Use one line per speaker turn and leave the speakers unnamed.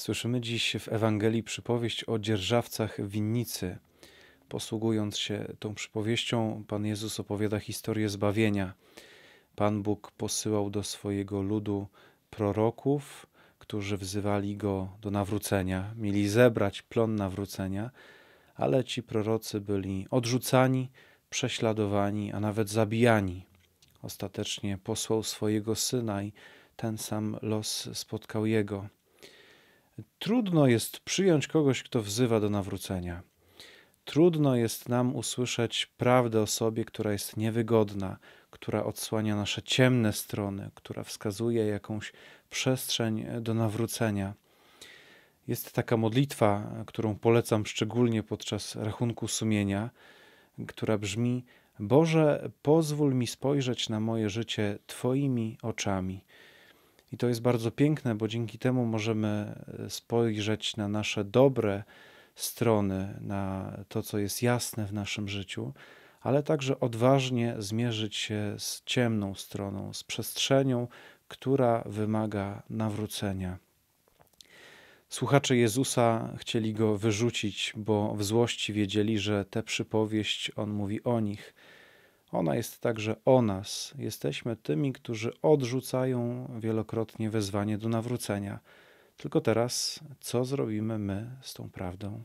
Słyszymy dziś w Ewangelii przypowieść o dzierżawcach winnicy. Posługując się tą przypowieścią, Pan Jezus opowiada historię zbawienia. Pan Bóg posyłał do swojego ludu proroków, którzy wzywali go do nawrócenia, mieli zebrać plon nawrócenia, ale ci prorocy byli odrzucani, prześladowani, a nawet zabijani. Ostatecznie posłał swojego syna i ten sam los spotkał jego. Trudno jest przyjąć kogoś, kto wzywa do nawrócenia. Trudno jest nam usłyszeć prawdę o sobie, która jest niewygodna, która odsłania nasze ciemne strony, która wskazuje jakąś przestrzeń do nawrócenia. Jest taka modlitwa, którą polecam szczególnie podczas rachunku sumienia, która brzmi: Boże, pozwól mi spojrzeć na moje życie Twoimi oczami. I to jest bardzo piękne, bo dzięki temu możemy e, spojrzeć na nasze dobre strony, na to, co jest jasne w naszym życiu, ale także odważnie zmierzyć się z ciemną stroną, z przestrzenią, która wymaga nawrócenia. Słuchacze Jezusa chcieli go wyrzucić, bo w złości wiedzieli, że tę przypowieść on mówi o nich ona jest także o nas. Jesteśmy tymi, którzy odrzucają wielokrotnie wezwanie do nawrócenia. Tylko teraz, co zrobimy my z tą prawdą?